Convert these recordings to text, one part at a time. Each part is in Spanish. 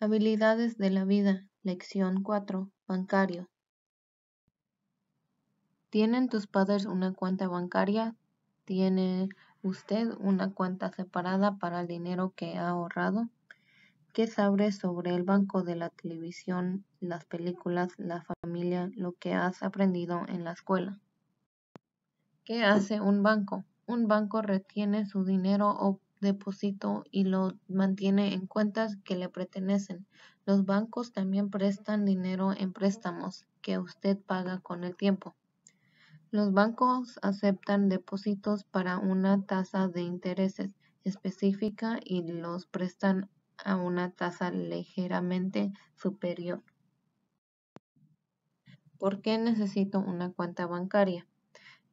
Habilidades de la vida. Lección 4. Bancario. ¿Tienen tus padres una cuenta bancaria? ¿Tiene usted una cuenta separada para el dinero que ha ahorrado? ¿Qué sabe sobre el banco de la televisión, las películas, la familia, lo que has aprendido en la escuela? ¿Qué hace un banco? Un banco retiene su dinero o depósito y lo mantiene en cuentas que le pertenecen. Los bancos también prestan dinero en préstamos que usted paga con el tiempo. Los bancos aceptan depósitos para una tasa de intereses específica y los prestan a una tasa ligeramente superior. ¿Por qué necesito una cuenta bancaria?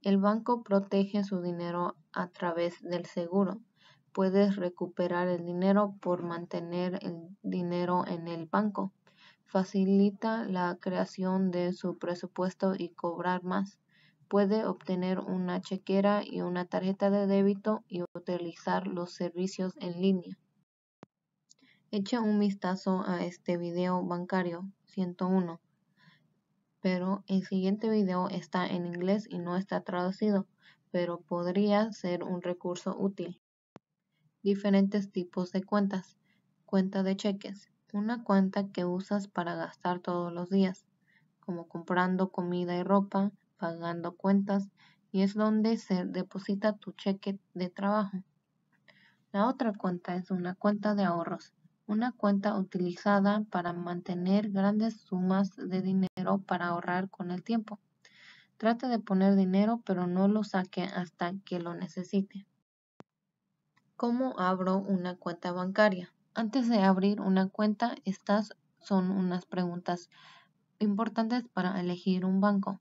El banco protege su dinero a través del seguro puedes recuperar el dinero por mantener el dinero en el banco. Facilita la creación de su presupuesto y cobrar más. Puede obtener una chequera y una tarjeta de débito y utilizar los servicios en línea. Echa un vistazo a este video bancario 101. Pero el siguiente video está en inglés y no está traducido, pero podría ser un recurso útil diferentes tipos de cuentas. Cuenta de cheques. Una cuenta que usas para gastar todos los días, como comprando comida y ropa, pagando cuentas, y es donde se deposita tu cheque de trabajo. La otra cuenta es una cuenta de ahorros, una cuenta utilizada para mantener grandes sumas de dinero para ahorrar con el tiempo. Trate de poner dinero pero no lo saque hasta que lo necesite. ¿Cómo abro una cuenta bancaria? Antes de abrir una cuenta, estas son unas preguntas importantes para elegir un banco.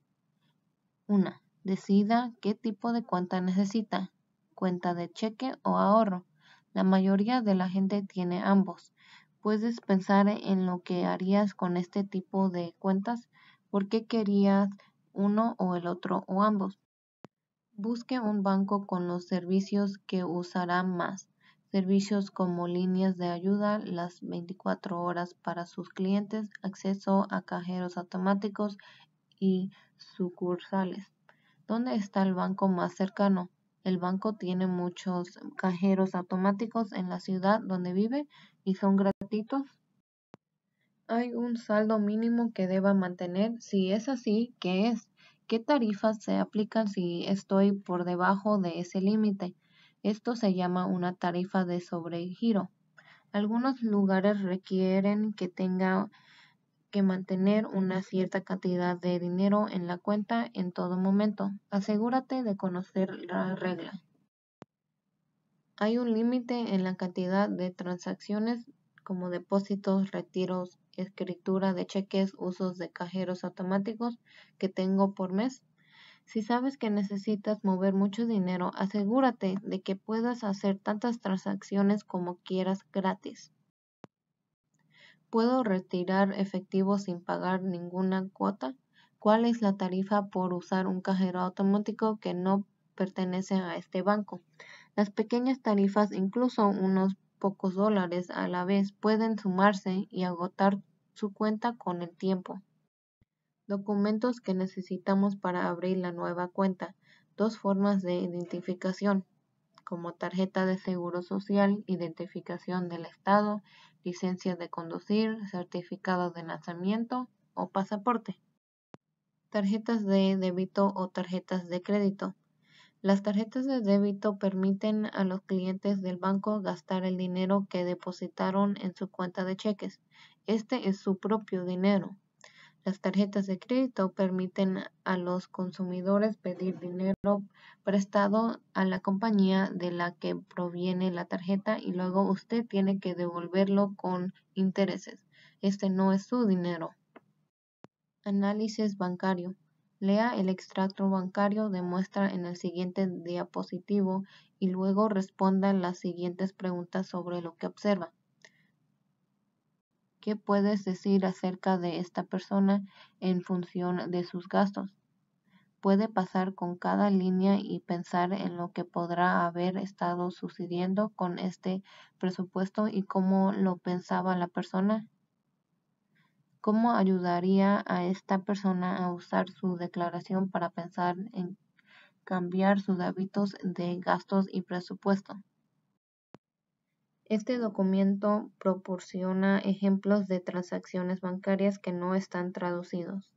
1. Decida qué tipo de cuenta necesita, cuenta de cheque o ahorro. La mayoría de la gente tiene ambos. Puedes pensar en lo que harías con este tipo de cuentas, por qué querías uno o el otro o ambos. Busque un banco con los servicios que usará más. Servicios como líneas de ayuda las 24 horas para sus clientes, acceso a cajeros automáticos y sucursales. ¿Dónde está el banco más cercano? El banco tiene muchos cajeros automáticos en la ciudad donde vive y son gratuitos. ¿Hay un saldo mínimo que deba mantener? Si es así, ¿qué es? qué tarifas se aplican si estoy por debajo de ese límite. Esto se llama una tarifa de sobregiro. Algunos lugares requieren que tenga que mantener una cierta cantidad de dinero en la cuenta en todo momento. Asegúrate de conocer la regla. Hay un límite en la cantidad de transacciones como depósitos, retiros, escritura de cheques, usos de cajeros automáticos que tengo por mes. Si sabes que necesitas mover mucho dinero, asegúrate de que puedas hacer tantas transacciones como quieras gratis. ¿Puedo retirar efectivo sin pagar ninguna cuota? ¿Cuál es la tarifa por usar un cajero automático que no pertenece a este banco? Las pequeñas tarifas, incluso unos pocos dólares a la vez pueden sumarse y agotar su cuenta con el tiempo. Documentos que necesitamos para abrir la nueva cuenta. Dos formas de identificación, como tarjeta de seguro social, identificación del Estado, licencia de conducir, certificado de nacimiento o pasaporte. Tarjetas de débito o tarjetas de crédito. Las tarjetas de débito permiten a los clientes del banco gastar el dinero que depositaron en su cuenta de cheques. Este es su propio dinero. Las tarjetas de crédito permiten a los consumidores pedir dinero prestado a la compañía de la que proviene la tarjeta y luego usted tiene que devolverlo con intereses. Este no es su dinero. Análisis bancario. Lea el extracto bancario de muestra en el siguiente diapositivo y luego responda las siguientes preguntas sobre lo que observa. ¿Qué puedes decir acerca de esta persona en función de sus gastos? Puede pasar con cada línea y pensar en lo que podrá haber estado sucediendo con este presupuesto y cómo lo pensaba la persona ¿Cómo ayudaría a esta persona a usar su declaración para pensar en cambiar sus hábitos de gastos y presupuesto? Este documento proporciona ejemplos de transacciones bancarias que no están traducidos.